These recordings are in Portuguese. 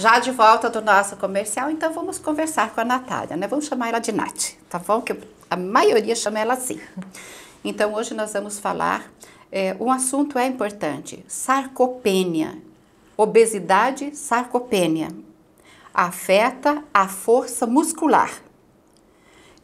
Já de volta do nosso comercial, então vamos conversar com a Natália, né? Vamos chamar ela de Nath, tá bom? Que a maioria chama ela assim. Então hoje nós vamos falar, é, um assunto é importante, sarcopenia, obesidade, sarcopenia. Afeta a força muscular.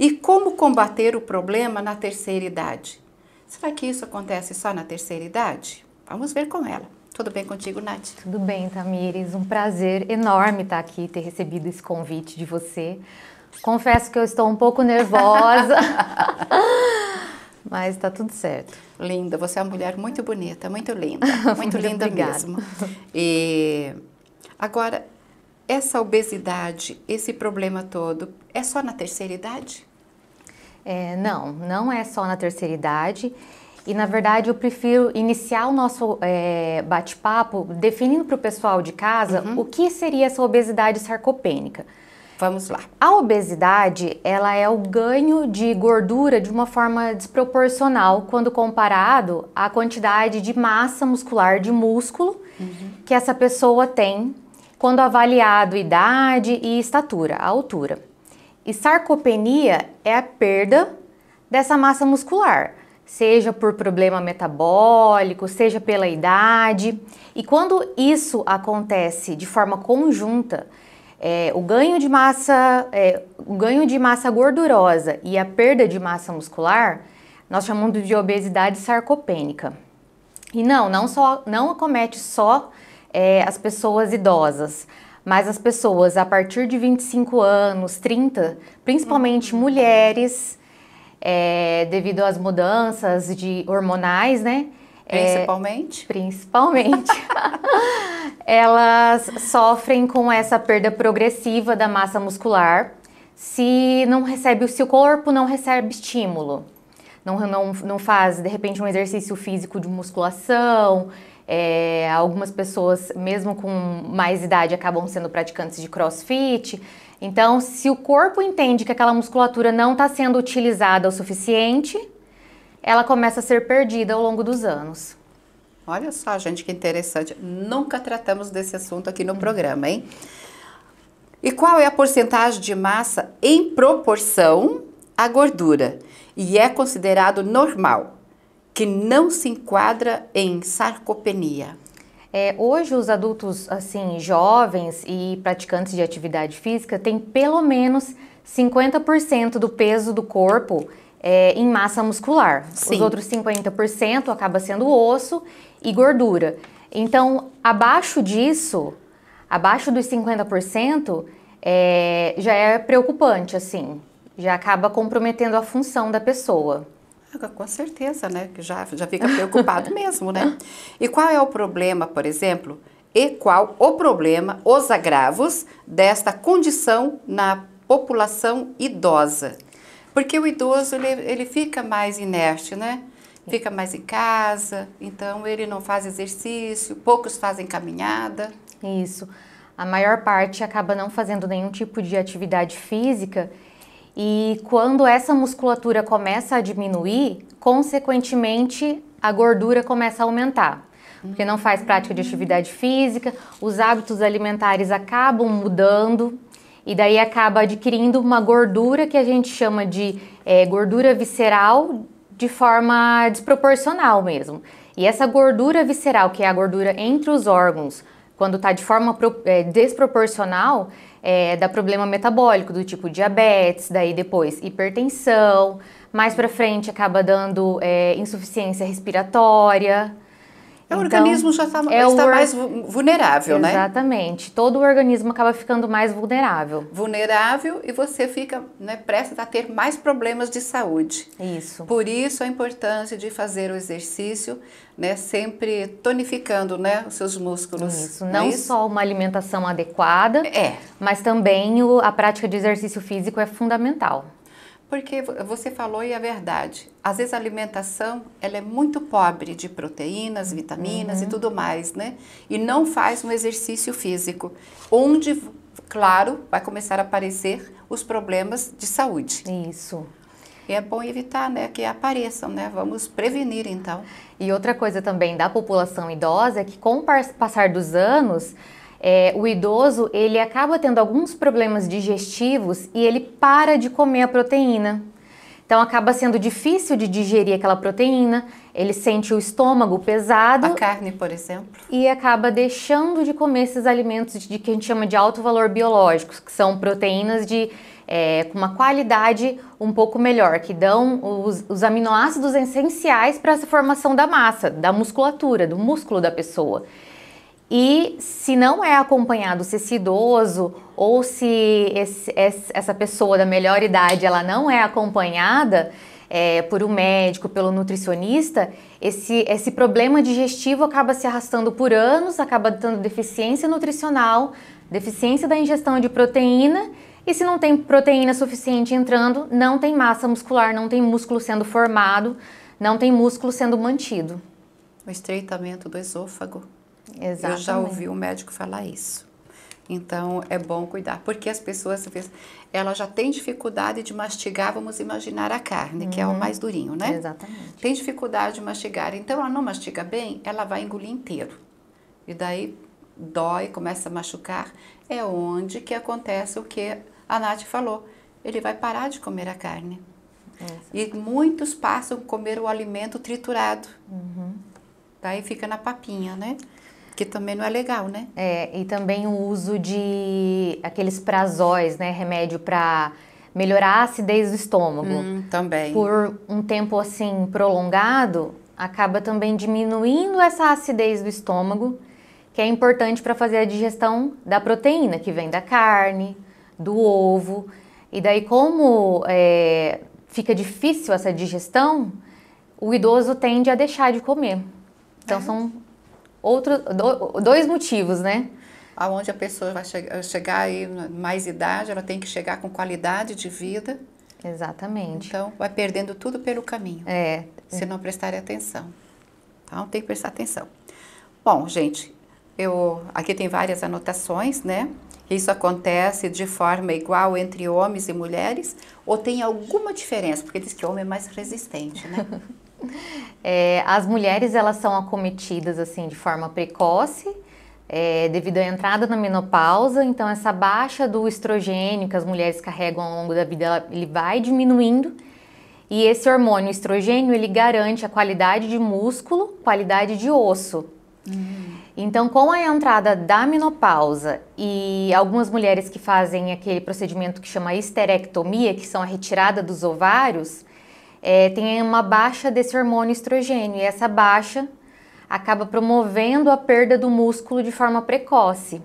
E como combater o problema na terceira idade? Será que isso acontece só na terceira idade? Vamos ver com ela. Tudo bem contigo, Nath? Tudo bem, Tamires. Um prazer enorme estar aqui, ter recebido esse convite de você. Confesso que eu estou um pouco nervosa, mas está tudo certo. Linda, você é uma mulher muito bonita, muito linda, muito, muito linda obrigada. mesmo. E agora, essa obesidade, esse problema todo, é só na terceira idade? É, não, não é só na terceira idade. E na verdade eu prefiro iniciar o nosso é, bate-papo definindo para o pessoal de casa uhum. o que seria essa obesidade sarcopênica. Vamos lá. A obesidade, ela é o ganho de gordura de uma forma desproporcional quando comparado à quantidade de massa muscular de músculo uhum. que essa pessoa tem quando avaliado idade e estatura, a altura. E sarcopenia é a perda dessa massa muscular seja por problema metabólico, seja pela idade. E quando isso acontece de forma conjunta, é, o ganho de massa, é, o ganho de massa gordurosa e a perda de massa muscular, nós chamamos de obesidade sarcopênica. E não, não só, não acomete só é, as pessoas idosas, mas as pessoas a partir de 25 anos, 30, principalmente uhum. mulheres, é, devido às mudanças de hormonais, né? Principalmente? É, principalmente. elas sofrem com essa perda progressiva da massa muscular se não recebe, se o corpo não recebe estímulo. Não, não, não faz, de repente, um exercício físico de musculação. É, algumas pessoas, mesmo com mais idade, acabam sendo praticantes de crossfit. Então, se o corpo entende que aquela musculatura não está sendo utilizada o suficiente, ela começa a ser perdida ao longo dos anos. Olha só, gente, que interessante. Nunca tratamos desse assunto aqui no programa, hein? E qual é a porcentagem de massa em proporção à gordura? E é considerado normal, que não se enquadra em sarcopenia. É, hoje os adultos assim jovens e praticantes de atividade física têm pelo menos 50% do peso do corpo é, em massa muscular. Sim. Os outros 50% acaba sendo osso e gordura. Então, abaixo disso, abaixo dos 50%, é, já é preocupante, assim. Já acaba comprometendo a função da pessoa com certeza, né? Que já, já fica preocupado mesmo, né? E qual é o problema, por exemplo, e qual o problema, os agravos desta condição na população idosa? Porque o idoso, ele, ele fica mais inerte, né? Fica mais em casa, então ele não faz exercício, poucos fazem caminhada. Isso. A maior parte acaba não fazendo nenhum tipo de atividade física e quando essa musculatura começa a diminuir, consequentemente a gordura começa a aumentar. Porque não faz prática de atividade física, os hábitos alimentares acabam mudando e daí acaba adquirindo uma gordura que a gente chama de é, gordura visceral de forma desproporcional mesmo. E essa gordura visceral, que é a gordura entre os órgãos, quando está de forma é, desproporcional, é, dá problema metabólico, do tipo diabetes, daí depois hipertensão, mais para frente acaba dando é, insuficiência respiratória. Então, o organismo já tá, é está mais vulnerável, Exatamente. né? Exatamente. Todo o organismo acaba ficando mais vulnerável. Vulnerável e você fica né, prestes a ter mais problemas de saúde. Isso. Por isso a importância de fazer o exercício, né, sempre tonificando né, os seus músculos. Isso. Não, é não isso? só uma alimentação adequada, é. mas também o, a prática de exercício físico é fundamental porque você falou e é verdade. Às vezes a alimentação ela é muito pobre de proteínas, vitaminas uhum. e tudo mais, né? E não faz um exercício físico, onde, claro, vai começar a aparecer os problemas de saúde. Isso. E é bom evitar né, que apareçam, né? Vamos prevenir então. E outra coisa também da população idosa é que com o passar dos anos, é, o idoso ele acaba tendo alguns problemas digestivos e ele para de comer a proteína. Então acaba sendo difícil de digerir aquela proteína, ele sente o estômago pesado. A carne, por exemplo. E acaba deixando de comer esses alimentos de que a gente chama de alto valor biológicos, que são proteínas de é, com uma qualidade um pouco melhor, que dão os, os aminoácidos essenciais para essa formação da massa, da musculatura, do músculo da pessoa. E se não é acompanhado, se esse idoso ou se esse, essa pessoa da melhor idade ela não é acompanhada é, por um médico, pelo nutricionista, esse, esse problema digestivo acaba se arrastando por anos, acaba dando deficiência nutricional, deficiência da ingestão de proteína e se não tem proteína suficiente entrando, não tem massa muscular, não tem músculo sendo formado, não tem músculo sendo mantido. O estreitamento do esôfago. Exatamente. Eu já ouvi um médico falar isso. Então é bom cuidar, porque as pessoas ela já tem dificuldade de mastigar, vamos imaginar a carne, uhum. que é o uhum. mais durinho, né? Exatamente. Tem dificuldade de mastigar, então ela não mastiga bem, ela vai engolir inteiro. E daí dói, começa a machucar, é onde que acontece o que a Nath falou. Ele vai parar de comer a carne. e muitos passam a comer o alimento triturado. Uhum. Daí fica na papinha, né? Que também não é legal, né? É, e também o uso de aqueles prazóis, né? Remédio para melhorar a acidez do estômago. Hum, também. Por um tempo assim prolongado, acaba também diminuindo essa acidez do estômago, que é importante para fazer a digestão da proteína que vem da carne, do ovo. E daí, como é, fica difícil essa digestão, o idoso tende a deixar de comer. Então, é. são outro, dois motivos, né? Aonde a pessoa vai che eh, chegar aí mais idade, ela tem que chegar com qualidade de vida. Exatamente. Então, vai perdendo tudo pelo caminho. É. Se não prestar atenção. Então, tem que prestar atenção. Bom, gente, eu aqui tem várias anotações, né? Isso acontece de forma igual entre homens e mulheres ou tem alguma diferença? Porque diz que o homem é mais resistente, né? É, as mulheres elas são acometidas assim de forma precoce é, devido à entrada na menopausa, então essa baixa do estrogênio que as mulheres carregam ao longo da vida ele vai diminuindo e esse hormônio estrogênio ele garante a qualidade de músculo, qualidade de osso. Uhum. Então, com a entrada da menopausa e algumas mulheres que fazem aquele procedimento que chama esterectomia, que são a retirada dos ovários, é, tem uma baixa desse hormônio estrogênio, e essa baixa acaba promovendo a perda do músculo de forma precoce.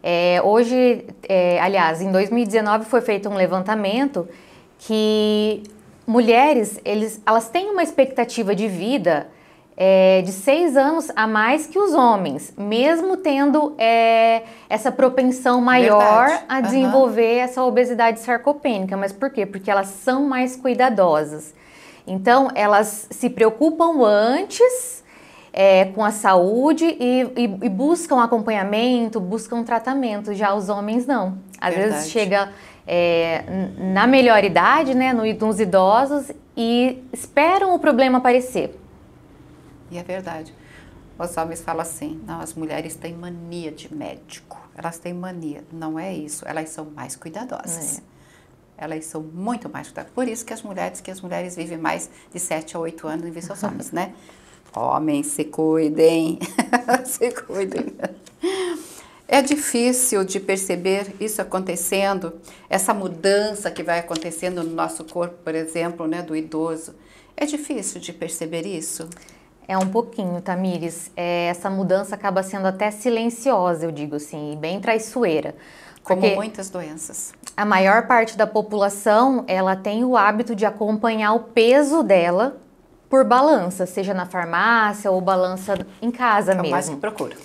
É, hoje, é, aliás, em 2019 foi feito um levantamento que mulheres, eles, elas têm uma expectativa de vida é, de seis anos a mais que os homens, mesmo tendo é, essa propensão maior Verdade. a desenvolver uhum. essa obesidade sarcopênica. Mas por quê? Porque elas são mais cuidadosas. Então, elas se preocupam antes é, com a saúde e, e, e, buscam acompanhamento, buscam tratamento. Já os homens não. Às Verdade. vezes chega é, na melhor idade, né, nos idosos, e esperam o problema aparecer. E é verdade. Os homens falam assim, não, as mulheres têm mania de médico. Elas têm mania. Não é isso. Elas são mais cuidadosas. É elas são muito mais cuidadas. Por isso que as mulheres, que as mulheres vivem mais de 7 a 8 anos em vez dos homens, né? Homens, se cuidem, se cuidem. É difícil de perceber isso acontecendo, essa mudança que vai acontecendo no nosso corpo, por exemplo, né, do idoso. É difícil de perceber isso? É um pouquinho, Tamires. É, essa mudança acaba sendo até silenciosa, eu digo assim, e bem traiçoeira. Como Porque muitas doenças. A maior parte da população, ela tem o hábito de acompanhar o peso dela por balança, seja na farmácia ou balança em casa então, mesmo. Mais que procura.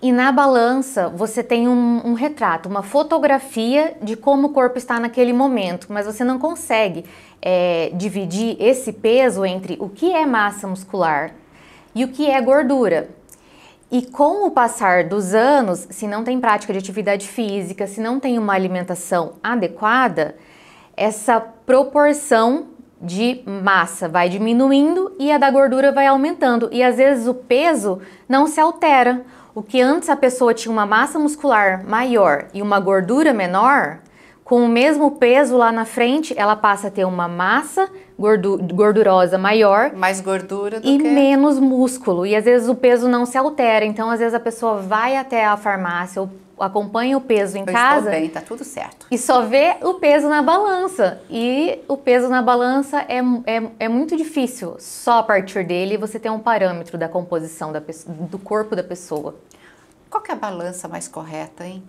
E na balança você tem um, um, retrato, uma fotografia de como o corpo está naquele momento, mas você não consegue é, dividir esse peso entre o que é massa muscular e o que é gordura. E com o passar dos anos, se não tem prática de atividade física, se não tem uma alimentação adequada, essa proporção de massa vai diminuindo e a da gordura vai aumentando. E às vezes o peso não se altera. O que antes a pessoa tinha uma massa muscular maior e uma gordura menor, com o mesmo peso lá na frente, ela passa a ter uma massa gordurosa maior. Mais gordura do E que... menos músculo. E às vezes o peso não se altera. Então, às vezes a pessoa vai até a farmácia ou acompanha o peso em Eu casa. Estou bem, tá tudo certo. E só vê o peso na balança. E o peso na balança é, é, é muito difícil. Só a partir dele você tem um parâmetro da composição da do corpo da pessoa. Qual que é a balança mais correta, hein?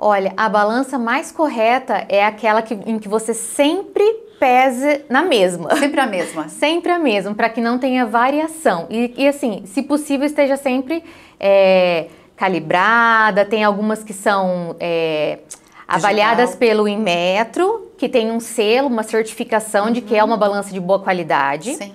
Olha, a balança mais correta é aquela que, em que você sempre pese na mesma. Sempre a mesma. sempre a mesma, para que não tenha variação. E, e, assim, se possível, esteja sempre é, calibrada. Tem algumas que são é, avaliadas pelo Inmetro, que tem um selo, uma certificação uhum. de que é uhum. uma balança de boa qualidade. Sim.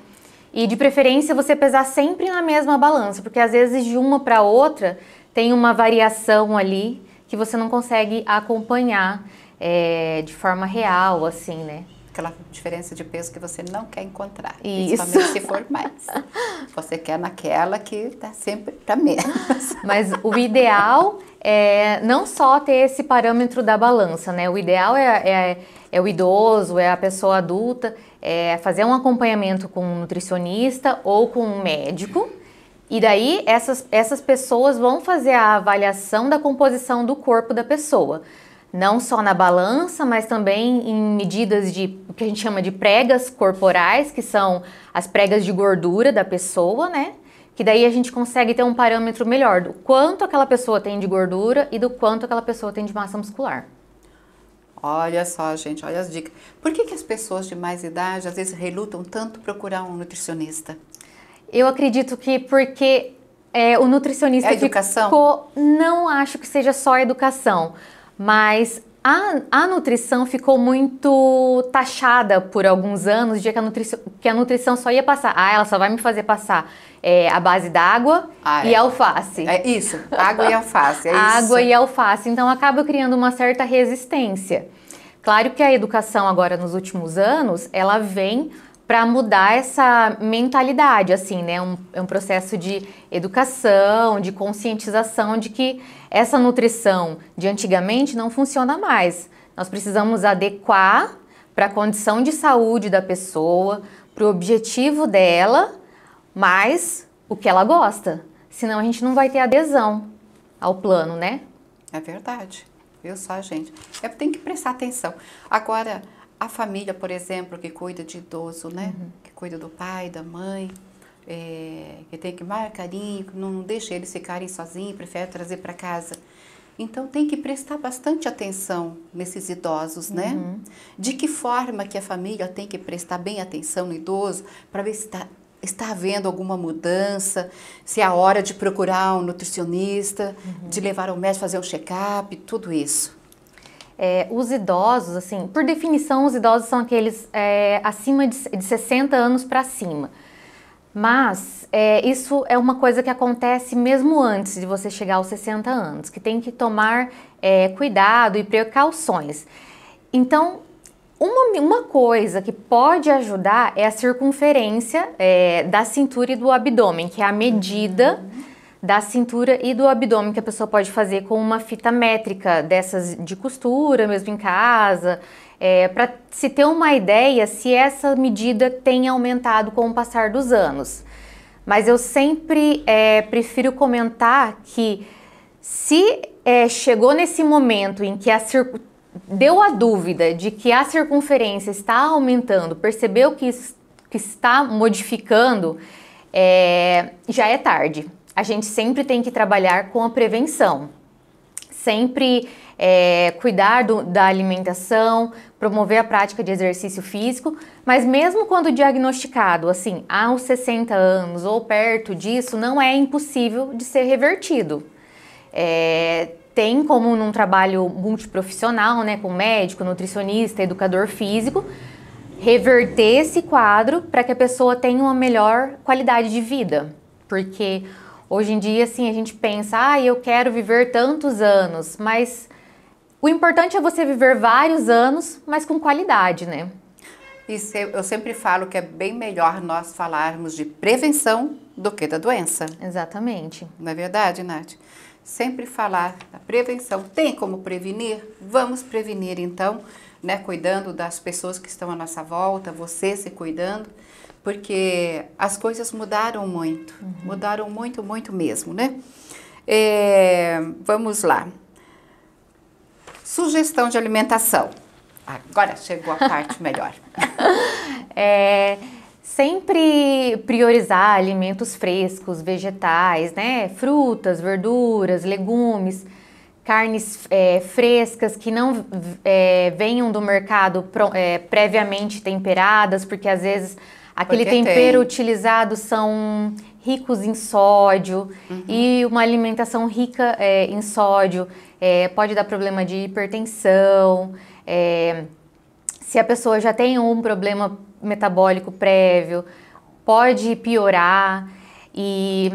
E de preferência você pesar sempre na mesma balança, porque às vezes de uma para outra tem uma variação ali que você não consegue acompanhar é, de forma real, assim, né? Aquela diferença de peso que você não quer encontrar. Isso. Principalmente se for mais. Você quer naquela que tá sempre tá menos. Mas o ideal é não só ter esse parâmetro da balança, né? O ideal é, é é o idoso, é a pessoa adulta, é fazer um acompanhamento com um nutricionista ou com um médico e daí essas, essas pessoas vão fazer a avaliação da composição do corpo da pessoa. Não só na balança, mas também em medidas de o que a gente chama de pregas corporais, que são as pregas de gordura da pessoa, né? que daí a gente consegue ter um parâmetro melhor do quanto aquela pessoa tem de gordura e do quanto aquela pessoa tem de massa muscular. Olha só, gente, olha as dicas. Por que, que as pessoas de mais idade às vezes relutam tanto procurar um nutricionista? Eu acredito que porque é, o nutricionista é educação? ficou. Não acho que seja só educação, mas a, a, nutrição ficou muito taxada por alguns anos, de que a nutrição, que a nutrição só ia passar. Ah, ela só vai me fazer passar é, a base d'água ah, e é. alface. É isso, água e alface. É água isso. e alface. Então acaba criando uma certa resistência. Claro que a educação agora nos últimos anos, ela vem para mudar essa mentalidade, assim, né? Um, é um processo de educação, de conscientização de que essa nutrição de antigamente não funciona mais. Nós precisamos adequar para a condição de saúde da pessoa, para o objetivo dela, mais o que ela gosta. Senão a gente não vai ter adesão ao plano, né? É verdade. Viu só, gente? É, tem que prestar atenção. Agora, a família, por exemplo, que cuida de idoso, né? Uhum. Que cuida do pai, da mãe, é, que tem que mais carinho, não deixa eles ficarem sozinhos, prefere trazer para casa. Então tem que prestar bastante atenção nesses idosos, né? Uhum. De que forma que a família tem que prestar bem atenção no idoso para ver se está está havendo alguma mudança, se é a hora de procurar um nutricionista, uhum. de levar ao médico fazer um check-up, tudo isso é, os idosos, assim, por definição, os idosos são aqueles é, acima de, de 60 anos para cima. Mas é, isso é uma coisa que acontece mesmo antes de você chegar aos 60 anos, que tem que tomar é, cuidado e precauções. Então, uma, uma coisa que pode ajudar é a circunferência é, da cintura e do abdômen, que é a medida. Uhum da cintura e do abdômen que a pessoa pode fazer com uma fita métrica dessas de costura, mesmo em casa, é, para se ter uma ideia se essa medida tem aumentado com o passar dos anos. Mas eu sempre é, prefiro comentar que se é, chegou nesse momento em que a deu a dúvida de que a circunferência está aumentando, percebeu que, que está modificando, é, já é tarde a gente sempre tem que trabalhar com a prevenção. Sempre é, cuidar do, da alimentação, promover a prática de exercício físico, mas mesmo quando diagnosticado, assim, aos 60 anos ou perto disso, não é impossível de ser revertido. É, tem como num trabalho multiprofissional, né, com médico, nutricionista, educador físico, reverter esse quadro para que a pessoa tenha uma melhor qualidade de vida, porque Hoje em dia, assim, a gente pensa, ah, eu quero viver tantos anos, mas o importante é você viver vários anos, mas com qualidade, né? Isso, eu sempre falo que é bem melhor nós falarmos de prevenção do que da doença. Exatamente. Não é verdade, Nath? Sempre falar da prevenção. Tem como prevenir? Vamos prevenir, então, né? Cuidando das pessoas que estão à nossa volta, você se cuidando porque as coisas mudaram muito, uhum. mudaram muito, muito mesmo, né? É, vamos lá. Sugestão de alimentação. Agora chegou a parte melhor. é, sempre priorizar alimentos frescos, vegetais, né? Frutas, verduras, legumes, carnes é, frescas que não é, venham do mercado pro, é, previamente temperadas, porque às vezes Aquele Porque tempero tem. utilizado são ricos em sódio uhum. e uma alimentação rica é, em sódio é, pode dar problema de hipertensão. É, se a pessoa já tem um problema metabólico prévio, pode piorar. E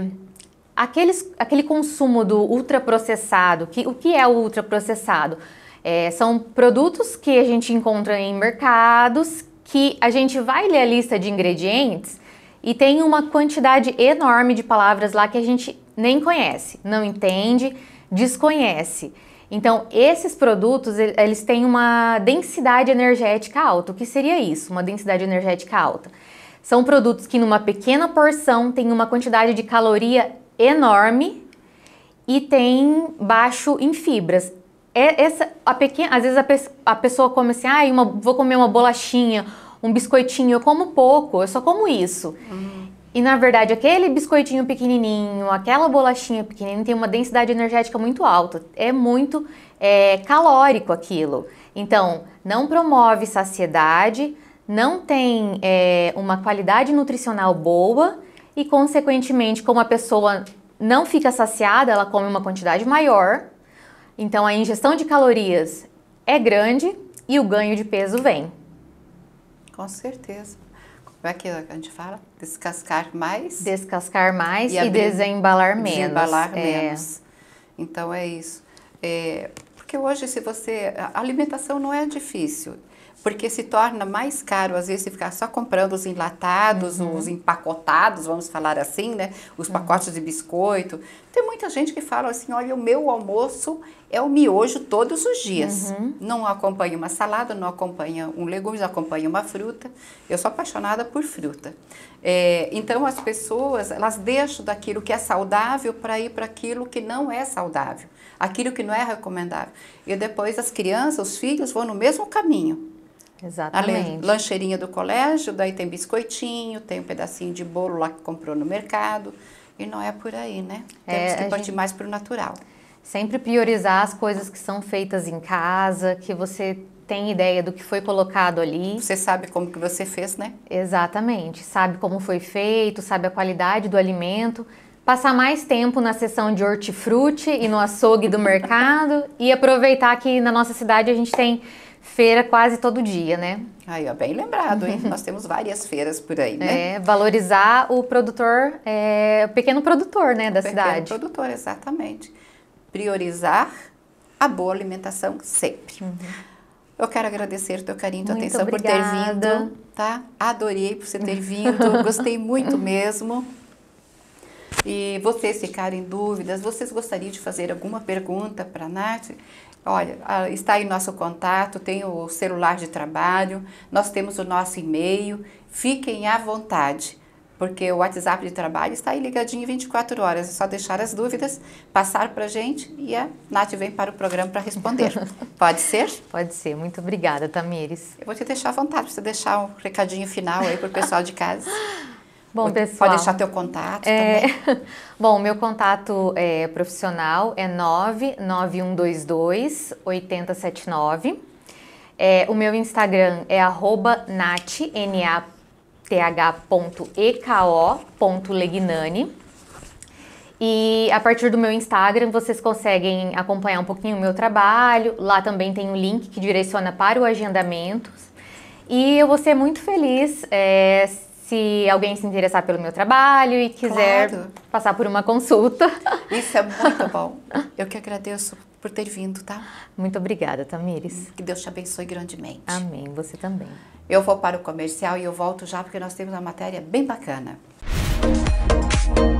aqueles, aquele consumo do ultraprocessado, que, o que é o ultraprocessado? É, são produtos que a gente encontra em mercados que a gente vai ler a lista de ingredientes e tem uma quantidade enorme de palavras lá que a gente nem conhece, não entende, desconhece. Então, esses produtos, eles têm uma densidade energética alta. O que seria isso? Uma densidade energética alta. São produtos que numa pequena porção têm uma quantidade de caloria enorme e tem baixo em fibras. É, essa a pequena, às vezes a, pe a pessoa come assim, ah, uma, vou comer uma bolachinha, um biscoitinho, eu como pouco, eu só como isso. Uhum. E na verdade, aquele biscoitinho pequenininho, aquela bolachinha pequenininha tem uma densidade energética muito alta, é muito é, calórico aquilo. Então, não promove saciedade, não tem é, uma qualidade nutricional boa e, consequentemente, como a pessoa não fica saciada, ela come uma quantidade maior então a ingestão de calorias é grande e o ganho de peso vem. Com certeza. Como é que a gente fala? Descascar mais. Descascar mais e, e desembalar menos. Desembalar é. menos. Então é isso. É, porque hoje, se você. A alimentação não é difícil porque se torna mais caro, às vezes, ficar só comprando os enlatados, uhum. os empacotados, vamos falar assim, né? Os pacotes uhum. de biscoito. Tem muita gente que fala assim: olha, o meu almoço é o miojo todos os dias. Uhum. Não acompanha uma salada, não acompanha um legume, não acompanha uma fruta. Eu sou apaixonada por fruta. É, então as pessoas elas deixam daquilo que é saudável para ir para aquilo que não é saudável, aquilo que não é recomendável. E depois as crianças, os filhos vão no mesmo caminho. Exatamente. A lancheirinha do colégio, daí tem biscoitinho, tem um pedacinho de bolo lá que comprou no mercado. E não é por aí, né? É, Temos é, que partir gente... mais para o natural. Sempre priorizar as coisas que são feitas em casa, que você tem ideia do que foi colocado ali. Você sabe como que você fez, né? Exatamente. Sabe como foi feito, sabe a qualidade do alimento. Passar mais tempo na sessão de hortifruti e no açougue do mercado e aproveitar que na nossa cidade a gente tem feira quase todo dia, né? Aí, ó, bem lembrado, hein? Nós temos várias feiras por aí, né? É, valorizar o produtor, é, o pequeno produtor, né, da o cidade. Pequeno produtor, exatamente. Priorizar a boa alimentação sempre. Uhum. Eu quero agradecer o teu carinho, tua muito atenção obrigada. por ter vindo, tá? Adorei por você ter vindo, gostei muito mesmo. E vocês ficarem em dúvidas, vocês gostariam de fazer alguma pergunta para a Nath? Olha, ah, está aí nosso contato, tem o celular de trabalho, nós temos o nosso e-mail. Fiquem à vontade, porque o WhatsApp de trabalho está aí ligadinho 24 horas. É só deixar as dúvidas, passar para a gente e a Nath vem para o programa para responder. Pode ser? Pode ser. Muito obrigada, Tamires. Eu vou te deixar à vontade para você deixar um recadinho final aí para o pessoal de casa. Bom, pessoal, pode deixar teu contato é... também. Bom, meu contato é, profissional é 99122 8079. É, o meu Instagram é arroba E a partir do meu Instagram vocês conseguem acompanhar um pouquinho o meu trabalho. Lá também tem um link que direciona para o agendamento. E eu vou ser muito feliz é, se alguém se interessar pelo meu trabalho e quiser claro. passar por uma consulta. Isso é muito bom. Eu que agradeço por ter vindo, tá? Muito obrigada, Tamires. Que Deus te abençoe grandemente. Amém, você também. Eu vou para o comercial e eu volto já porque nós temos uma matéria bem bacana. Música